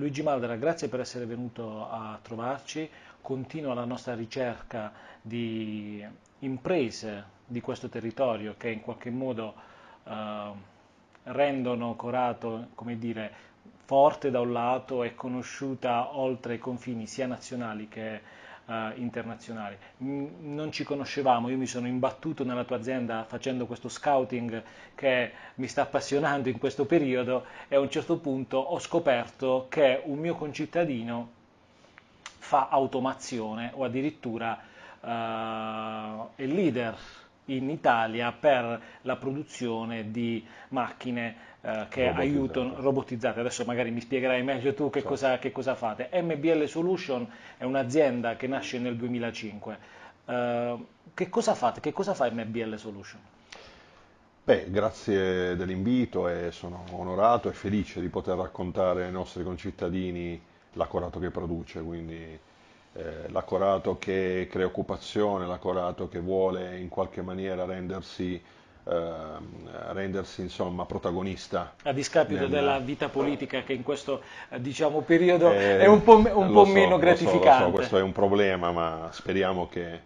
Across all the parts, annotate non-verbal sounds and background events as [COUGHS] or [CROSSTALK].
Luigi Maldera, grazie per essere venuto a trovarci, continua la nostra ricerca di imprese di questo territorio che in qualche modo eh, rendono Corato, come dire, forte da un lato e conosciuta oltre i confini sia nazionali che eh, internazionali. M- mm, non ci conoscevamo, io mi sono imbattuto nella tua azienda facendo questo scouting che mi sta appassionando in questo periodo e a un certo punto ho scoperto che un mio concittadino fa automazione o addirittura eh, è leader in Italia per la produzione di macchine eh, che aiutano robotizzate. Adesso magari mi spiegherai meglio tu che, sì. Certo. cosa, che cosa fate. MBL Solution è un'azienda che nasce nel 2005. Uh, eh, che cosa fate? Che cosa fa MBL Solution? Beh, grazie dell'invito e sono onorato e felice di poter raccontare ai nostri concittadini l'accorato che produce, quindi eh, l'accorato che crea occupazione, l'accorato che vuole in qualche maniera rendersi Ehm, eh, rendersi insomma protagonista. A discapito nel... della vita politica che in questo eh, diciamo, periodo eh, è un po', un po so, meno gratificante. Lo so, lo so, questo è un problema, ma speriamo che eh,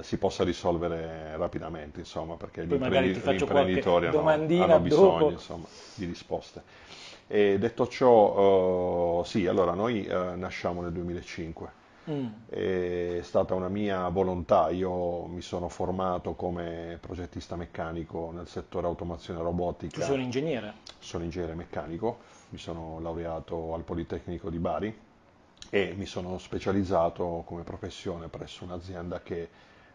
si possa risolvere rapidamente, insomma, perché gli, imprendi- gli imprenditori hanno, hanno, bisogno insomma, di risposte. E detto ciò, eh, sì, allora noi eh, nasciamo nel 2005 Mm. È stata una mia volontà, io mi sono formato come progettista meccanico nel settore automazione robotica. Tu sei un ingegnere? Sono ingegnere meccanico, mi sono laureato al Politecnico di Bari e mi sono specializzato come professione presso un'azienda che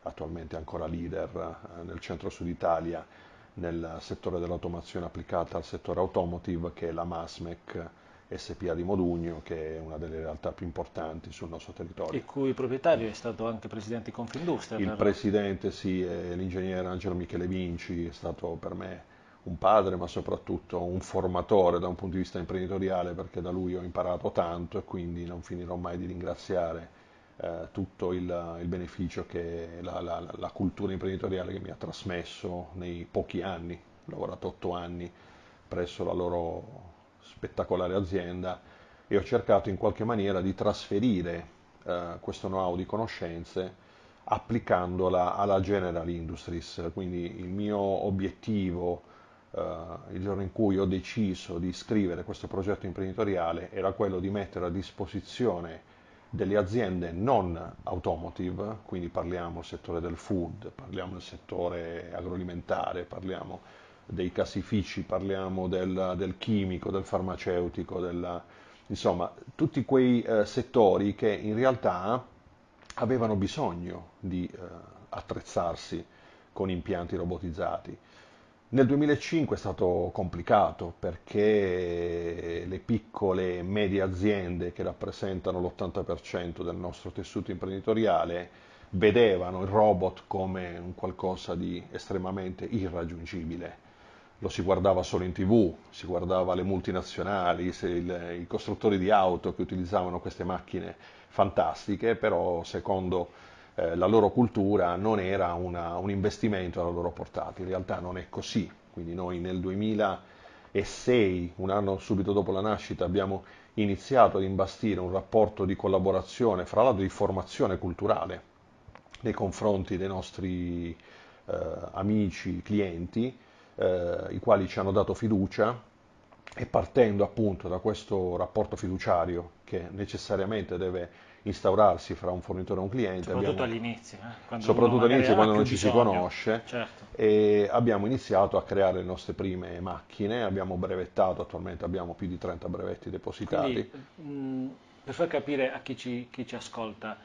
attualmente è ancora leader eh, nel centro-sud Italia nel settore dell'automazione applicata al settore automotive che è la Masmec SPA di Modugno, che è una delle realtà più importanti sul nostro territorio. Il cui proprietario è stato anche presidente di Confindustria. Il però. presidente, sì, è l'ingegnere Angelo Michele Vinci, è stato per me un padre, ma soprattutto un formatore da un punto di vista imprenditoriale, perché da lui ho imparato tanto e quindi non finirò mai di ringraziare eh, tutto il, il, beneficio che la, la, la cultura imprenditoriale che mi ha trasmesso nei pochi anni, ho lavorato otto anni presso la loro spettacolare azienda e ho cercato in qualche maniera di trasferire eh, questo know-how di conoscenze applicandola alla General Industries. Quindi il mio obiettivo eh, il giorno in cui ho deciso di scrivere questo progetto imprenditoriale era quello di mettere a disposizione delle aziende non automotive, quindi parliamo del settore del food, parliamo del settore agroalimentare, parliamo dei casifici, parliamo del, del chimico, del farmaceutico, della, insomma tutti quei eh, settori che in realtà avevano bisogno di eh, attrezzarsi con impianti robotizzati. Nel 2005 è stato complicato perché le piccole e medie aziende che rappresentano l'80% del nostro tessuto imprenditoriale vedevano il robot come un qualcosa di estremamente irraggiungibile lo si guardava solo in tv, si guardava le multinazionali, il, i costruttori di auto che utilizzavano queste macchine fantastiche, però secondo eh, la loro cultura non era una, un investimento alla loro portata, in realtà non è così, quindi noi nel 2006, un anno subito dopo la nascita, abbiamo iniziato ad imbastire un rapporto di collaborazione, fra l'altro di formazione culturale nei confronti dei nostri eh, amici, clienti, eh, i quali ci hanno dato fiducia e partendo appunto da questo rapporto fiduciario che necessariamente deve instaurarsi fra un fornitore e un cliente. Soprattutto all'inizio, eh? soprattutto all'inizio quando non ci bisogno. si conosce. Certo. abbiamo iniziato a creare le nostre prime macchine, abbiamo brevettato, attualmente abbiamo più di 30 brevetti depositati. Quindi, mh, mm, per far capire a chi ci, chi ci ascolta,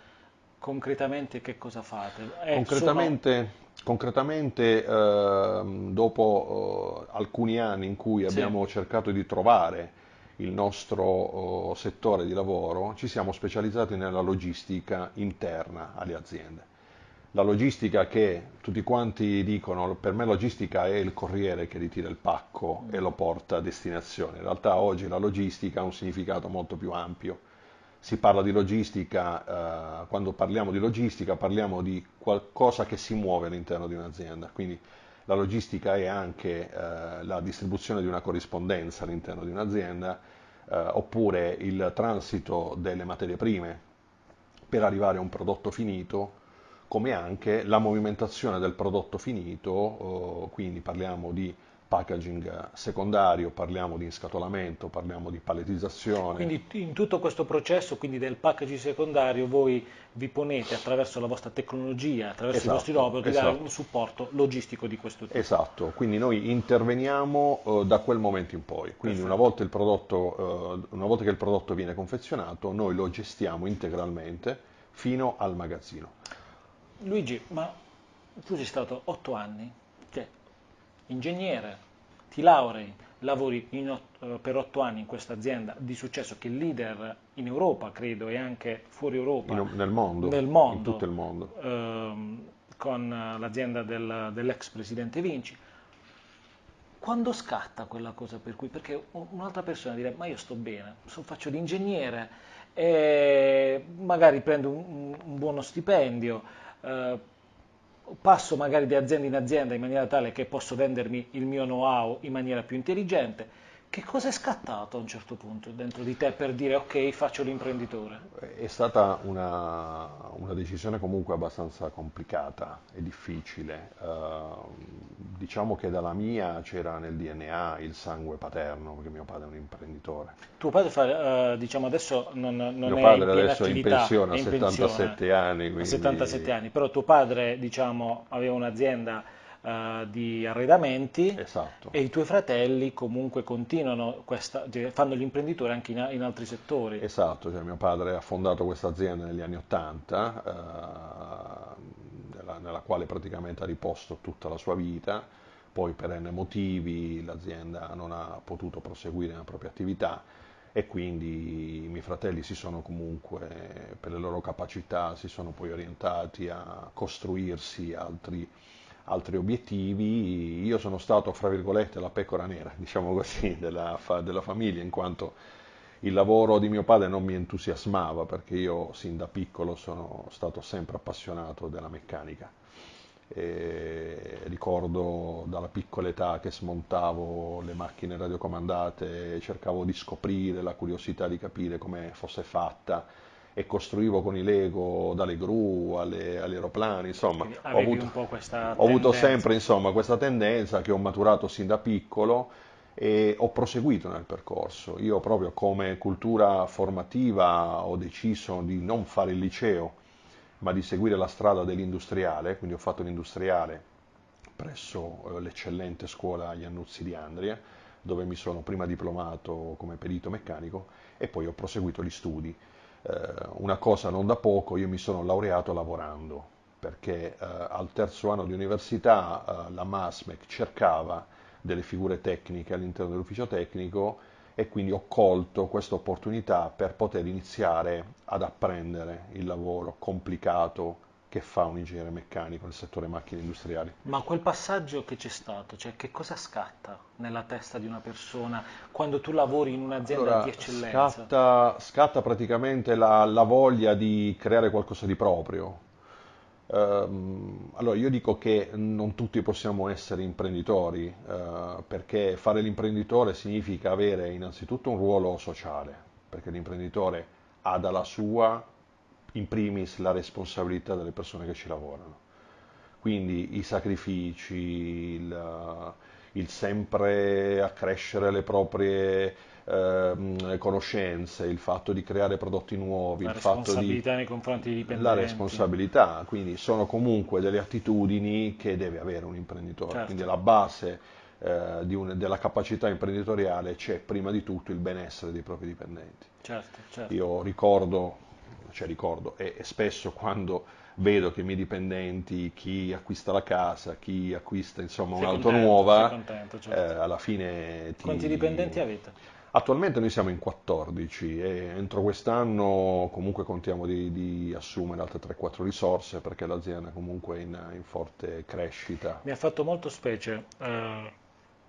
concretamente che cosa fate? Eh, concretamente, sono... concretamente eh, dopo eh, alcuni anni in cui abbiamo sì. cercato di trovare il nostro oh, settore di lavoro, ci siamo specializzati nella logistica interna alle aziende. La logistica che tutti quanti dicono, per me logistica è il corriere che ritira il pacco mm. e lo porta a destinazione. In realtà oggi la logistica ha un significato molto più ampio si parla di logistica, eh, quando parliamo di logistica parliamo di qualcosa che si muove all'interno di un'azienda, quindi la logistica è anche eh, la distribuzione di una corrispondenza all'interno di un'azienda, eh, oppure il transito delle materie prime per arrivare a un prodotto finito, come anche la movimentazione del prodotto finito, oh, quindi parliamo di packaging secondario, parliamo di inscatolamento, parliamo di palletizzazione. Quindi in tutto questo processo del packaging secondario voi vi ponete attraverso la vostra tecnologia, attraverso esatto, i vostri robot, esatto. dare un supporto logistico di questo tipo. Esatto, quindi noi interveniamo uh, da quel momento in poi, quindi una volta, prodotto, uh, una volta che il prodotto viene confezionato noi lo gestiamo integralmente fino al magazzino. Luigi, ma tu sei stato otto anni ingegnere, ti laurei, lavori ot- per otto anni in questa azienda di successo che è leader in Europa, credo, e anche fuori Europa. In, nel mondo. Nel mondo. In tutto il mondo. Ehm, con l'azienda del, dell'ex presidente Vinci. Quando scatta quella cosa per cui? Perché un'altra persona direbbe, ma io sto bene, so, faccio l'ingegnere, e magari prendo un, un buono stipendio, eh, passo magari di azienda in azienda in maniera tale che posso vendermi il mio know-how in maniera più intelligente che cosa è scattato a un certo punto dentro di te per dire ok faccio l'imprenditore? È stata una, una decisione comunque abbastanza complicata e difficile. Uh, diciamo che dalla mia c'era nel DNA il sangue paterno, perché mio padre è un imprenditore. Tuo padre fa, uh, diciamo adesso non, non mio è padre adesso è in pensione a 77 pensione, anni. Quindi... A 77 anni, però tuo padre diciamo, aveva un'azienda uh, di arredamenti esatto. e i tuoi fratelli comunque continuano, questa, cioè, fanno l'imprenditore anche in, in, altri settori. Esatto, cioè mio padre ha fondato questa azienda negli anni Ottanta, uh, nella, nella quale praticamente ha riposto tutta la sua vita, poi per N motivi l'azienda non ha potuto proseguire la propria attività e quindi i miei fratelli si sono comunque, per le loro capacità, si sono poi orientati a costruirsi altri altri obiettivi. Io sono stato, fra virgolette, la pecora nera, diciamo così, della, fa, della famiglia, in quanto il lavoro di mio padre non mi entusiasmava perché io sin da piccolo sono stato sempre appassionato della meccanica. E ricordo dalla piccola età che smontavo le macchine radiocomandate, cercavo di scoprire la curiosità di capire come fosse fatta e costruivo con i Lego dalle gru alle, agli aeroplani, insomma, ho avuto, ho avuto, sempre insomma, questa tendenza che ho maturato sin da piccolo e ho proseguito nel percorso. Io proprio come cultura formativa ho deciso di non fare il liceo, ma di seguire la strada dell'industriale, quindi ho fatto l'industriale presso eh, l'eccellente scuola Iannuzzi di Andria, dove mi sono prima diplomato come perito meccanico e poi ho proseguito gli studi eh, una cosa non da poco, io mi sono laureato lavorando, perché eh, al terzo anno di università eh, la MASMEC cercava delle figure tecniche all'interno dell'ufficio tecnico e quindi ho colto questa opportunità per poter iniziare ad apprendere il lavoro complicato, che fa un ingegnere meccanico nel settore macchine industriali. Ma quel passaggio che c'è stato, cioè che cosa scatta nella testa di una persona quando tu lavori in un'azienda allora, di eccellenza? Scatta, scatta praticamente la, la, voglia di creare qualcosa di proprio. Ehm, allora io dico che non tutti possiamo essere imprenditori eh, perché fare l'imprenditore significa avere innanzitutto un ruolo sociale perché l'imprenditore ha dalla sua in primis la responsabilità delle persone che ci lavorano. Quindi i sacrifici, il, il sempre accrescere le proprie eh, conoscenze, il fatto di creare prodotti nuovi, la il fatto di... nei confronti dei dipendenti. La responsabilità, quindi sono comunque delle attitudini che deve avere un imprenditore. Certo. Quindi la base eh, un, della capacità imprenditoriale c'è prima di tutto il benessere dei propri dipendenti. Certo, certo. Io ricordo cioè ricordo, e, e spesso quando vedo che i miei dipendenti, chi acquista la casa, chi acquista insomma sei un'auto contento, nuova, contento, certo. eh, alla fine ti... Quanti dipendenti avete? Attualmente noi siamo in 14 e entro quest'anno comunque contiamo di, di assumere altre 3-4 risorse perché l'azienda è comunque in, in forte crescita. Mi ha fatto molto specie eh,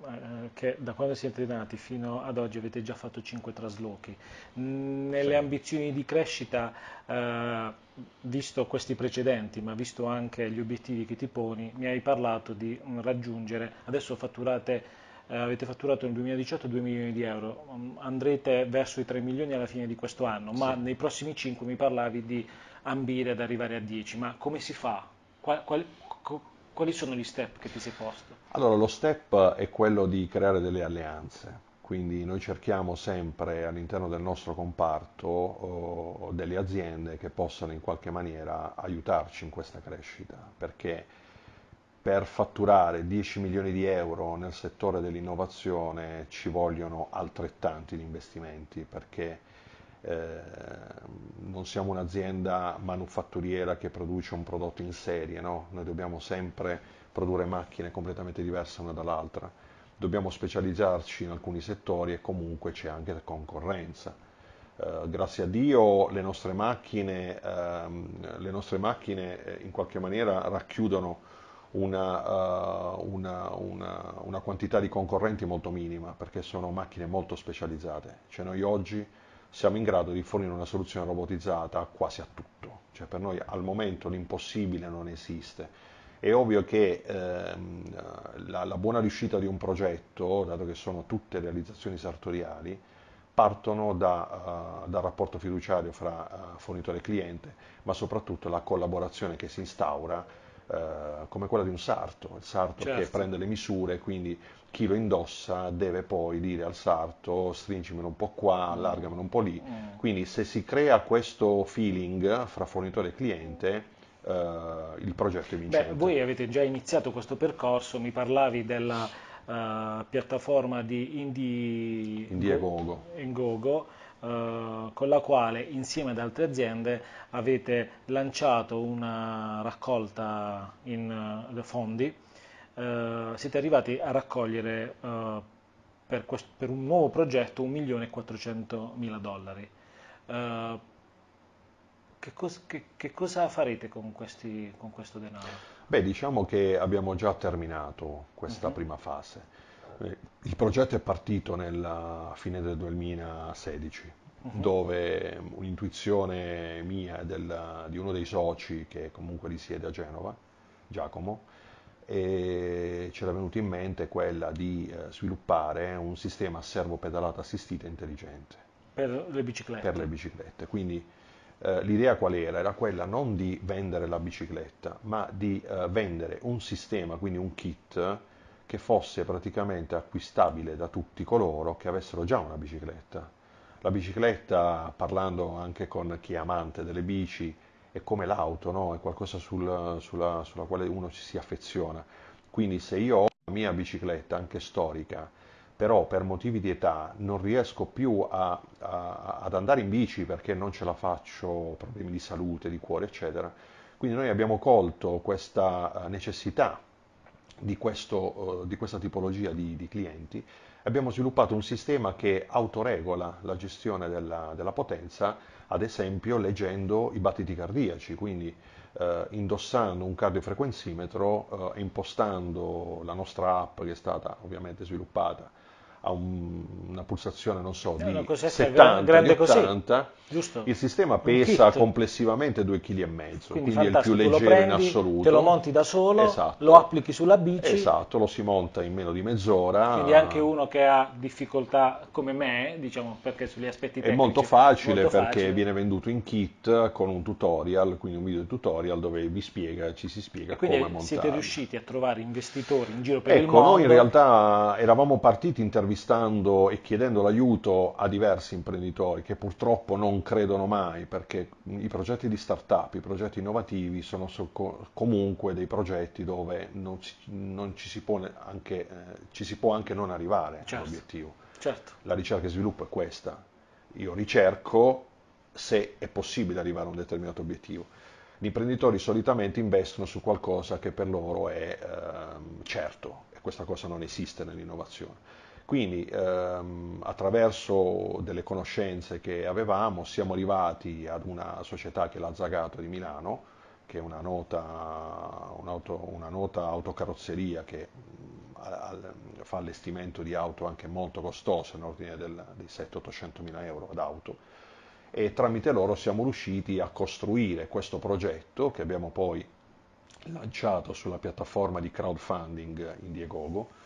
eh, che da quando siete nati fino ad oggi avete già fatto 5 traslochi, nelle sì. ambizioni di crescita, eh, visto questi precedenti, ma visto anche gli obiettivi che ti poni, mi hai parlato di mm, raggiungere, adesso fatturate eh, avete fatturato nel 2018 2 milioni di euro, mm, andrete verso i 3 milioni alla fine di questo anno, ma nei prossimi 5 mi parlavi di ambire ad arrivare a 10, ma come si fa? Qual, qual, quali sono gli step che ti sei posto? Allora, lo step è quello di creare delle alleanze. Quindi noi cerchiamo sempre all'interno del nostro comparto eh, delle aziende che possano in qualche maniera aiutarci in questa crescita, perché per fatturare 10 milioni di euro nel settore dell'innovazione ci vogliono altrettanti di investimenti, perché eh, non siamo un'azienda manufatturiera che produce un prodotto in serie, no? noi dobbiamo sempre produrre macchine completamente diverse una dall'altra, dobbiamo specializzarci in alcuni settori e comunque c'è anche concorrenza. Eh, grazie a Dio le nostre macchine, ehm, le nostre macchine eh, in qualche maniera racchiudono una, uh, una, una, una, quantità di concorrenti molto minima perché sono macchine molto specializzate. Cioè noi oggi siamo in grado di fornire una soluzione robotizzata quasi a tutto. Cioè per noi al momento l'impossibile non esiste. È ovvio che ehm, la, la, buona riuscita di un progetto, dato che sono tutte realizzazioni sartoriali, partono da, uh, dal rapporto fiduciario fra uh, fornitore e cliente, ma soprattutto la collaborazione che si instaura eh, come quella di un sarto, il sarto certo. che prende le misure, quindi chi lo indossa deve poi dire al sarto stringimelo un po' qua, mm. allargamelo un po' lì. Mm. Quindi se si crea questo feeling fra fornitore e cliente, eh, il progetto è vincente. Beh, voi avete già iniziato questo percorso, mi parlavi della uh, piattaforma di Indie... Indiegogo. Indiegogo eh, con la quale insieme ad altre aziende avete lanciato una raccolta in uh, fondi, eh, siete arrivati a raccogliere eh, per, per, un nuovo progetto 1.400.000 dollari. Eh, che, cos che, che, cosa farete con, questi, con questo denaro? Beh, diciamo che abbiamo già terminato questa uh mhm. -huh. prima fase il progetto è partito nella fine del 2016, uh-huh. Mhm. dove un'intuizione mia e di uno dei soci che comunque risiede a Genova, Giacomo, e c'era venuta in mente quella di eh, sviluppare un sistema a servo pedalata assistita intelligente. Per le biciclette. Per le biciclette. Quindi eh, l'idea qual era? Era quella non di vendere la bicicletta, ma di eh, vendere un sistema, quindi un kit, che fosse praticamente acquistabile da tutti coloro che avessero già una bicicletta. La bicicletta, parlando anche con chi è amante delle bici, è come l'auto, no? è qualcosa sul, sulla, sulla quale uno ci si affeziona. Quindi se io ho la mia bicicletta, anche storica, però per motivi di età non riesco più a, a, ad andare in bici perché non ce la faccio, problemi di salute, di cuore, eccetera. Quindi noi abbiamo colto questa eh, necessità di, questo, eh, di questa tipologia di, di, clienti, abbiamo sviluppato un sistema che autoregola la gestione della, della potenza, ad esempio leggendo i battiti cardiaci, quindi eh, indossando un cardiofrequenzimetro, eh, impostando la nostra app che è stata ovviamente sviluppata a un, una pulsazione, non so, eh, di 70, di 80, il sistema pesa complessivamente 2,5 kg, quindi, quindi è il più leggero prendi, in assoluto. Te lo monti da solo, esatto. lo applichi sulla bici. Esatto, lo si monta in meno di mezz'ora. Quindi anche uno che ha difficoltà come me, diciamo, perché sugli aspetti tecnici... È molto facile molto perché facile. viene venduto in kit con un tutorial, quindi un video tutorial dove vi spiega, ci si spiega come montare. siete riusciti a trovare investitori in giro per ecco, il mondo? Ecco, noi in realtà eravamo partiti intervenendo intervistando e chiedendo l'aiuto a diversi imprenditori che purtroppo non credono mai perché i progetti di startup, i progetti innovativi sono comunque dei progetti dove non ci, non ci, si, anche, eh, ci si, può anche non arrivare certo. all'obiettivo. Certo. La ricerca e sviluppo è questa. Io ricerco se è possibile arrivare a un determinato obiettivo. Gli imprenditori solitamente investono su qualcosa che per loro è eh, certo, questa cosa non esiste nell'innovazione. Quindi ehm, attraverso delle conoscenze che avevamo siamo arrivati ad una società che è la Zagato di Milano, che è una nota, un'auto, una nota autocarrozzeria che al, fa allestimento di auto anche molto costose, in ordine del, di 7-800 mila euro ad auto, e tramite loro siamo riusciti a costruire questo progetto che abbiamo poi lanciato sulla piattaforma di crowdfunding Indiegogo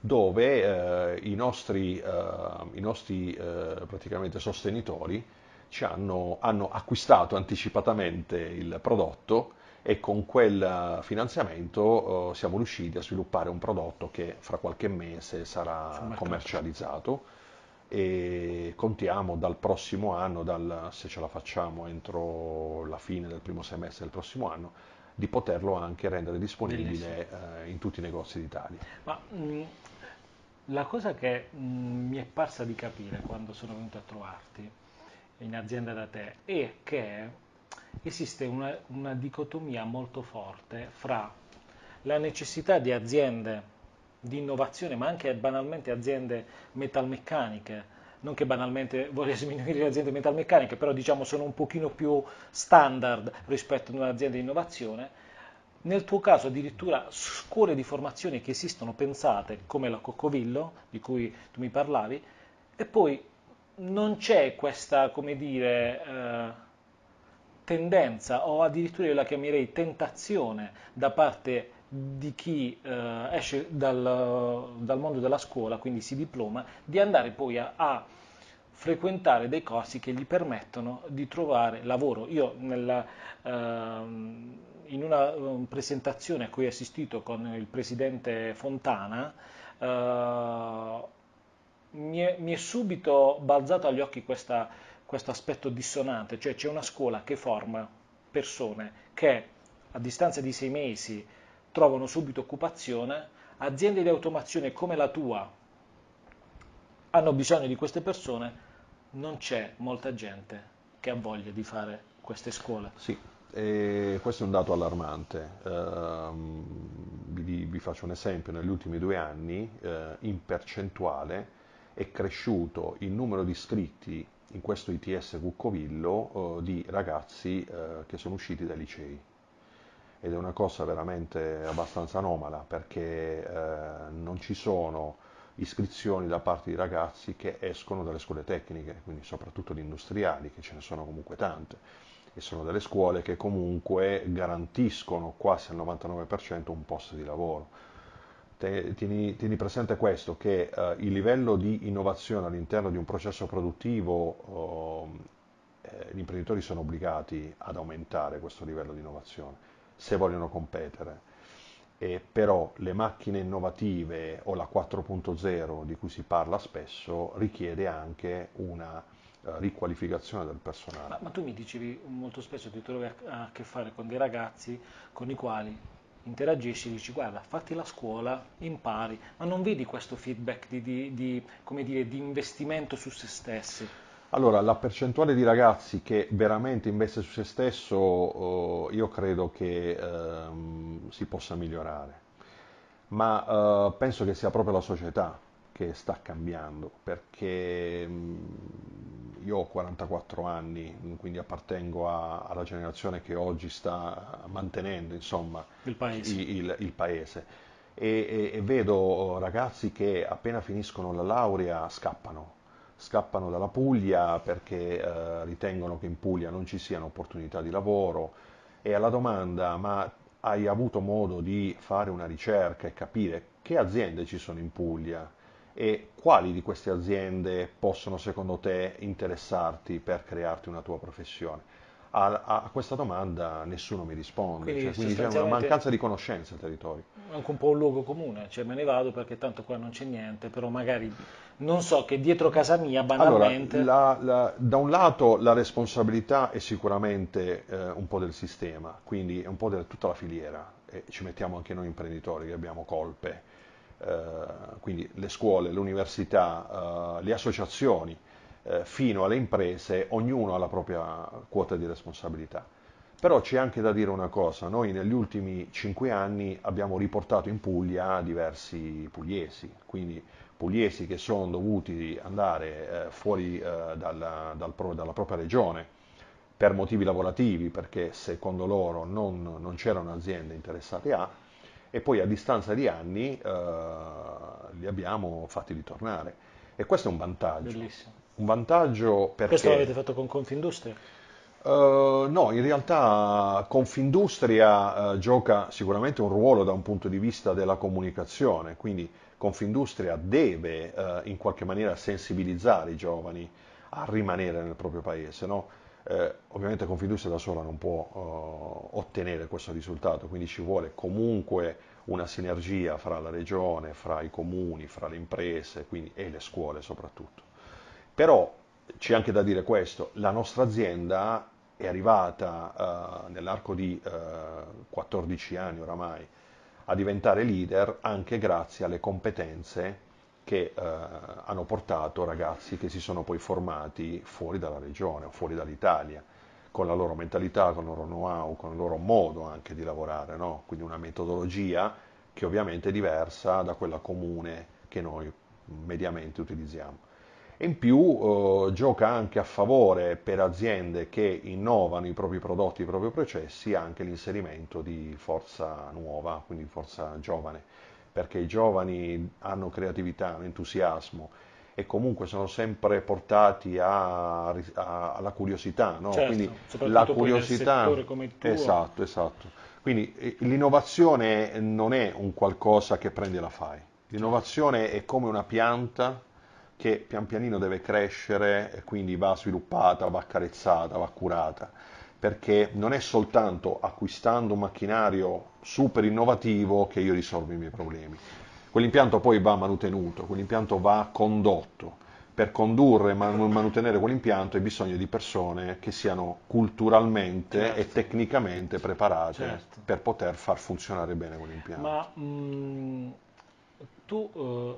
dove eh, i nostri, eh, i nostri eh, sostenitori hanno, hanno, acquistato anticipatamente il prodotto e con quel eh, finanziamento eh, siamo riusciti a sviluppare un prodotto che fra qualche mese sarà commercializzato e contiamo dal prossimo anno, dal, se ce la facciamo entro la fine del primo semestre del prossimo anno, di poterlo anche rendere disponibile eh, in tutti i negozi d'Italia. Ma mh, mm, la cosa che mh, mm, mi è parsa di capire quando sono venuto a trovarti in azienda da te è che esiste una, una dicotomia molto forte fra la necessità di aziende di innovazione, ma anche banalmente aziende metalmeccaniche, non che banalmente voglia [LAUGHS] sminuire le aziende metalmeccaniche, però diciamo sono un pochino più standard rispetto ad un'azienda di innovazione, nel tuo caso addirittura scuole di formazione che esistono pensate come la Coccovillo, di cui tu mi parlavi, e poi non c'è questa, come dire, eh, tendenza o addirittura io la chiamerei tentazione da parte di chi eh, esce dal, dal, mondo della scuola, quindi si diploma, di andare poi a, a frequentare dei corsi che gli permettono di trovare lavoro. Io nella, eh, in una um, presentazione a cui ho assistito con il presidente Fontana, uh, mi, è, mi, è, subito balzato agli occhi questa, questo aspetto dissonante, cioè c'è una scuola che forma persone che a distanza di sei mesi trovano subito occupazione, aziende di automazione come la tua hanno bisogno di queste persone, non c'è molta gente che ha voglia di fare queste scuole. Sì. E questo è un dato allarmante. Uh, vi, vi, faccio un esempio, negli ultimi due anni uh, in percentuale è cresciuto il numero di iscritti in questo ITS Cuccovillo uh, eh, di ragazzi eh, che sono usciti dai licei. Ed è una cosa veramente abbastanza anomala perché non ci sono iscrizioni da parte di ragazzi che escono dalle scuole tecniche, quindi soprattutto di industriali, che ce ne sono comunque tante e sono delle scuole che comunque garantiscono quasi al 99% un posto di lavoro. Tieni, tieni presente questo, che eh, il livello di innovazione all'interno di un processo produttivo, oh, eh, gli imprenditori sono obbligati ad aumentare questo livello di innovazione se vogliono competere. E però le macchine innovative o la 4.0 di cui si parla spesso richiede anche una riqualificazione del personale. Ma, ma, tu mi dicevi molto spesso ti trovi a, a che fare con dei ragazzi con i quali interagisci e dici guarda fatti la scuola, impari, ma non vedi questo feedback di, di, di, dire, di investimento su se stessi? Allora, la percentuale di ragazzi che veramente investe su se stesso, eh, io credo che eh, si possa migliorare, ma eh, penso che sia proprio la società che sta cambiando, perché mh, mm, io ho 44 anni, quindi appartengo a, alla generazione che oggi sta mantenendo insomma, il paese. Il, il paese. E, e, e vedo oh, ragazzi che appena finiscono la laurea scappano, scappano dalla Puglia perché eh, ritengono che in Puglia non ci siano opportunità di lavoro e alla domanda ma hai avuto modo di fare una ricerca e capire che aziende ci sono in Puglia? e quali di queste aziende possono secondo te interessarti per crearti una tua professione? A, a questa domanda nessuno mi risponde, quindi, cioè, quindi c'è diciamo, una mancanza di conoscenza del territorio. Anche un po' un luogo comune, cioè me ne vado perché tanto qua non c'è niente, però magari non so che dietro casa mia banalmente... Allora, la, la, da un lato la responsabilità è sicuramente eh, un po' del sistema, quindi è un po' di tutta la filiera, e ci mettiamo anche noi imprenditori che abbiamo colpe eh, quindi le scuole, le università, eh, le associazioni, eh, fino alle imprese, ognuno ha la propria quota di responsabilità. Però c'è anche da dire una cosa, noi negli ultimi cinque anni abbiamo riportato in Puglia diversi pugliesi, quindi pugliesi che sono dovuti andare fuori dalla, dalla propria regione per motivi lavorativi, perché secondo loro non, non c'erano aziende interessate a, e poi a distanza di anni eh, li abbiamo fatti ritornare. E questo è un vantaggio. Bellissimo. Un vantaggio perché... Questo l'avete fatto con Confindustria? Uh, no, in realtà Confindustria uh, gioca sicuramente un ruolo da un punto di vista della comunicazione, quindi Confindustria deve uh, in qualche maniera sensibilizzare i giovani a rimanere nel proprio paese. No? Eh, ovviamente Confindustria da sola non può eh, ottenere questo risultato, quindi ci vuole comunque una sinergia fra la regione, fra i comuni, fra le imprese quindi, e le scuole soprattutto. Però c'è anche da dire questo, la nostra azienda è arrivata eh, nell'arco di 14 eh, anni oramai a diventare leader anche grazie alle competenze che eh, hanno portato ragazzi che si sono poi formati fuori dalla regione, fuori dall'Italia, con la loro mentalità, con il loro know-how, con il loro modo anche di lavorare, no? quindi una metodologia che ovviamente è diversa da quella comune che noi mediamente utilizziamo. in più eh, gioca anche a favore per aziende che innovano i propri prodotti, i propri processi, anche l'inserimento di forza nuova, quindi forza giovane perché i giovani hanno creatività, hanno entusiasmo e comunque sono sempre portati a, a, alla curiosità, no? certo, quindi la curiosità Esatto, esatto. Quindi eh, l'innovazione non è un qualcosa che prendi e la fai. L'innovazione è come una pianta che pian pianino deve crescere e quindi va sviluppata, va accarezzata, va curata, perché non è soltanto acquistando un macchinario super innovativo che io risolvo i miei problemi. Quell'impianto poi va manutenuto, quell'impianto va condotto. Per condurre e mantenere quell'impianto hai bisogno di persone che siano culturalmente certo. e tecnicamente preparate certo. per poter far funzionare bene quell'impianto. Ma mh, mhmm, tu eh,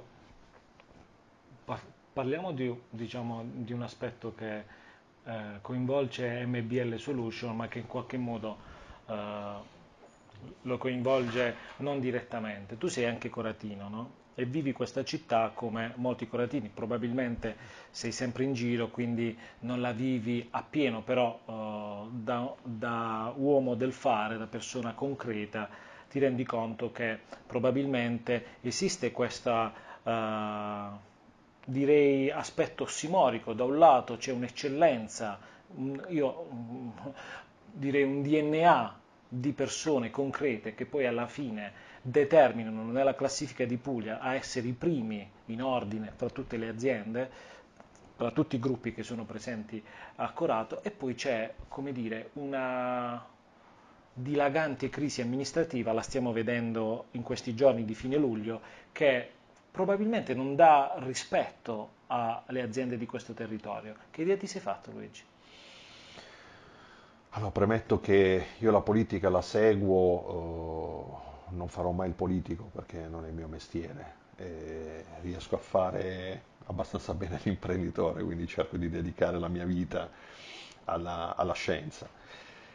par- parliamo di, diciamo, di, un aspetto che eh, coinvolge MBL Solution, ma che in qualche modo eh, lo coinvolge non direttamente. Tu sei anche coratino, no? E vivi questa città come molti coratini, probabilmente sei sempre in giro, quindi non la vivi appieno, però eh, da, da uomo del fare, da persona concreta, ti rendi conto che probabilmente esiste questo, eh, direi, aspetto simorico. Da un lato c'è un'eccellenza, io direi un DNA di persone concrete che poi alla fine determinano nella classifica di Puglia a essere i primi in ordine tra tutte le aziende, tra tutti i gruppi che sono presenti a Corato e poi c'è, come dire, una dilagante crisi amministrativa, la stiamo vedendo in questi giorni di fine luglio, che probabilmente non dà rispetto alle aziende di questo territorio. Che idea ti sei fatto Luigi? Allora, ah, premetto che io la politica la seguo, eh, non farò mai il politico perché non è il mio mestiere, eh, riesco a fare abbastanza bene [LAUGHS] l'imprenditore, quindi cerco di dedicare la mia vita alla, alla scienza.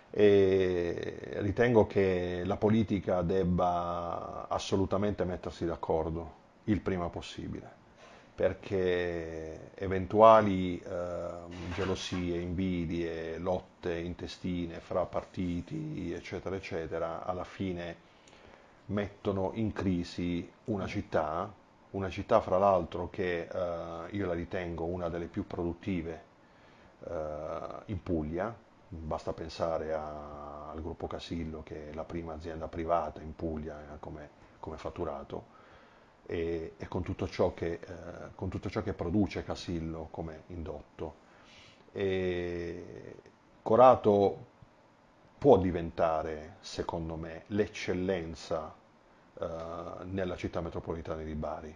E ritengo che la politica debba assolutamente mettersi d'accordo il prima possibile perché eventuali eh, gelosie, invidie, lotte intestine fra partiti, eccetera, eccetera, alla fine mettono in crisi una città, una città fra l'altro che eh, io la ritengo una delle più produttive eh, in Puglia, basta pensare a, al gruppo Casillo che è la prima azienda privata in Puglia eh, come, come fatturato, e, e con, tutto che, eh, con, tutto ciò che, produce Casillo come indotto. E Corato può diventare, secondo me, l'eccellenza eh, nella città metropolitana di Bari.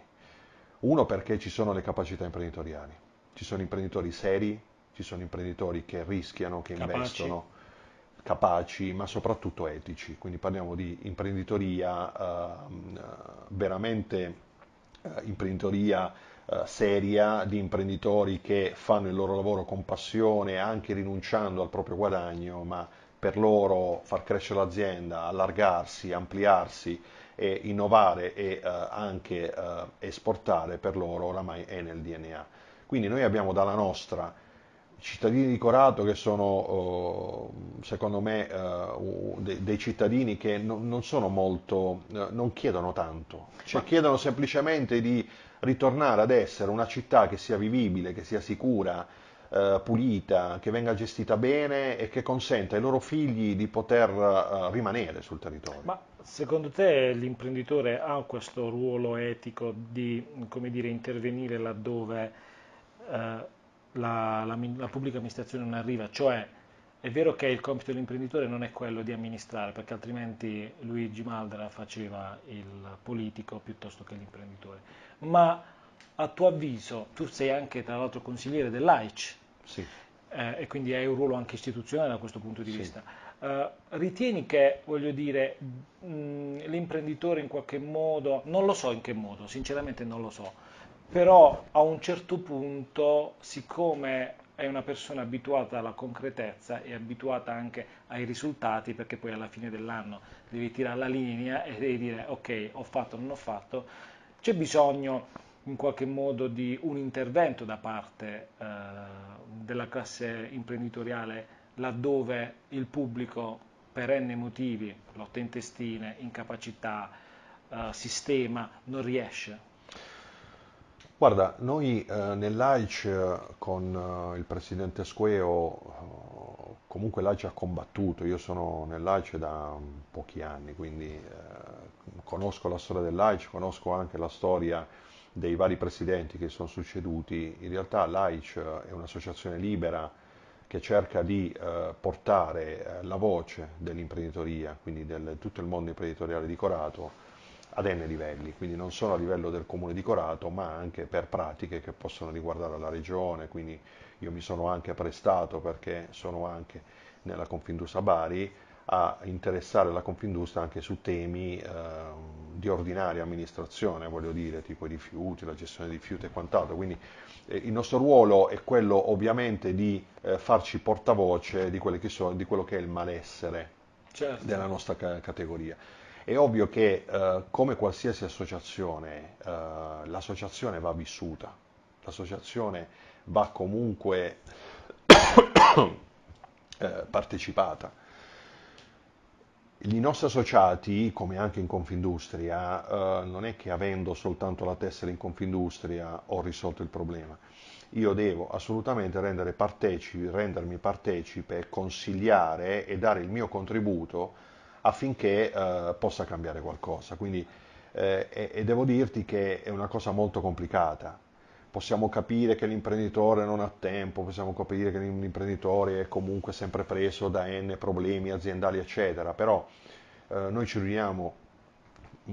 Uno perché ci sono le capacità imprenditoriali, ci sono imprenditori seri, ci sono imprenditori che rischiano, che Capaci. investono capaci, ma soprattutto etici. Quindi parliamo di imprenditoria ehm, eh, veramente eh, imprenditoria eh, seria di imprenditori che fanno il loro lavoro con passione, anche rinunciando al proprio guadagno, ma per loro far crescere l'azienda, allargarsi, ampliarsi e innovare e eh, anche eh, esportare per loro oramai è nel DNA. Quindi noi abbiamo dalla nostra cittadini di Corato che sono oh, secondo me eh, dei cittadini che non sono molto, eh, non chiedono tanto, cioè chiedono semplicemente di ritornare ad essere una città che sia vivibile, che sia sicura, eh, pulita, che venga gestita bene e che consenta ai loro figli di poter rimanere sul territorio. Ma secondo te l'imprenditore ha questo ruolo etico di dire, intervenire laddove... Eh, la, la, la pubblica amministrazione non arriva, cioè è vero che il compito dell'imprenditore non è quello di amministrare, perché altrimenti Luigi Maldra faceva il politico piuttosto che l'imprenditore, ma a tuo avviso tu sei anche tra l'altro consigliere dell'AIC sì. eh, e quindi hai un ruolo anche istituzionale da questo punto di sì. vista. Eh, ritieni che, voglio dire, mh, l'imprenditore in qualche modo, non lo so in che modo, sinceramente non lo so, però a un certo punto, siccome è una persona abituata alla concretezza e abituata anche ai risultati, perché poi alla fine dell'anno devi tirare la linea e devi dire ok, ho fatto, o non ho fatto, c'è bisogno in qualche modo di un intervento da parte eh, della classe imprenditoriale laddove il pubblico perenne motivi, lotte intestine, incapacità, eh, sistema, non riesce Guarda, noi eh, nell'AIC con eh, il presidente Squeo, eh, comunque l'AICE ha combattuto, io sono nell'AICE da mm, pochi anni, quindi eh, conosco la storia dell'AICE, conosco anche la storia dei vari presidenti che sono succeduti. In realtà l'AICE eh, è un'associazione libera che cerca di eh, portare la voce dell'imprenditoria, quindi del tutto il mondo imprenditoriale di Corato, ad n livelli, quindi non solo a livello del comune di Corato, ma anche per pratiche che possono riguardare la regione, quindi io mi sono anche prestato perché sono anche nella Confindustria Bari a interessare la Confindustria anche su temi eh, di ordinaria amministrazione, voglio dire, tipo i rifiuti, la gestione dei rifiuti e quant'altro. Quindi eh, il nostro ruolo è quello ovviamente di eh, farci portavoce di, che so, di quello che è il malessere certo. della nostra ca- categoria. È ovvio che eh, come qualsiasi associazione, eh, l'associazione va vissuta, l'associazione va comunque [COUGHS] eh, partecipata. I nostri associati, come anche in Confindustria, eh, non è che avendo soltanto la tessera in Confindustria ho risolto il problema. Io devo assolutamente rendere partecipi, rendermi partecipe, consigliare e dare il mio contributo affinché eh, possa cambiare qualcosa. Quindi, eh, e, e devo dirti che è una cosa molto complicata. Possiamo capire che l'imprenditore non ha tempo, possiamo capire che l'imprenditore è comunque sempre preso da n problemi aziendali, eccetera, però eh, noi ci riuniamo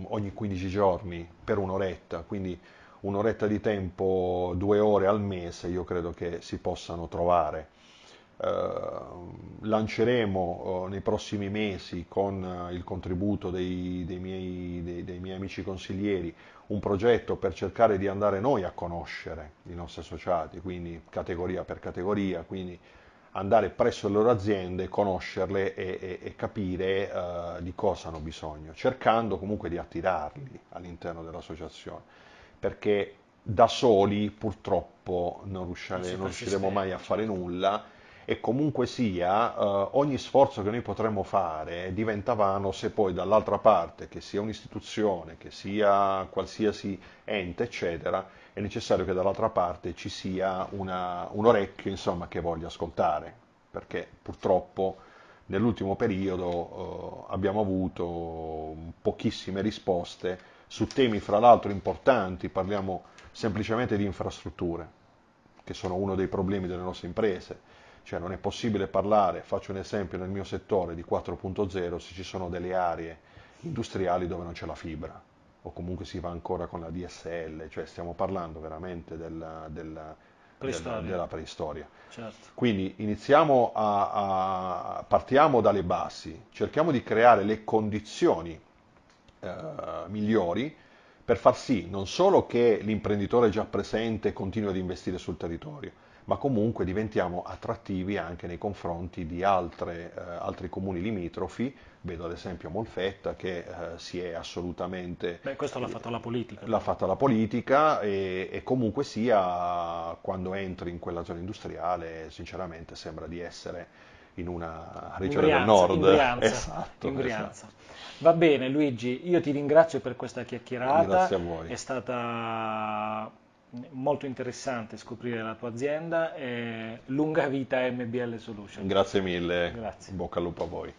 ogni 15 giorni per un'oretta, quindi un'oretta di tempo, due ore al mese, io credo che si possano trovare Ehm, lanceremo eh, nei prossimi mesi con eh, il contributo dei, dei, miei, dei, dei, miei, amici consiglieri un progetto per cercare di andare noi a conoscere i nostri associati, quindi categoria per categoria, quindi andare presso le loro aziende, conoscerle e, e, e capire uh, di cosa hanno bisogno, cercando comunque di attirarli all'interno dell'associazione, perché da soli purtroppo non, riuscire, non riusciremo mai a fare nulla e comunque sia eh, ogni sforzo che noi potremmo fare diventa vano se poi dall'altra parte, che sia un'istituzione, che sia qualsiasi ente, eccetera, è necessario che dall'altra parte ci sia una, un orecchio insomma, che voglia ascoltare, perché purtroppo nell'ultimo periodo eh, abbiamo avuto pochissime risposte su temi fra l'altro importanti, parliamo semplicemente di infrastrutture, che sono uno dei problemi delle nostre imprese cioè non è possibile parlare, faccio un esempio nel mio settore di 4.0 se ci sono delle aree industriali dove non c'è la fibra o comunque si va ancora con la DSL, cioè stiamo parlando veramente della, della, preistoria. della, della preistoria. Certo. Quindi iniziamo a, a, partiamo dalle basi, cerchiamo di creare le condizioni eh, migliori per far sì non solo che l'imprenditore già presente continui ad investire sul territorio, ma comunque diventiamo attrattivi anche nei confronti di altre, eh, altri comuni limitrofi, vedo ad esempio Molfetta che eh, si è assolutamente... Beh, questo l'ha fatta la politica. L'ha fatta la politica e, e, comunque sia quando entri in quella zona industriale sinceramente sembra di essere in una regione in del nord. In Brianza, esatto, in Esatto. Va bene Luigi, io ti ringrazio per questa chiacchierata. Grazie a voi. È stata molto interessante scoprire la tua azienda e lunga vita MBL Solutions. Grazie mille, Grazie. bocca al lupo a voi.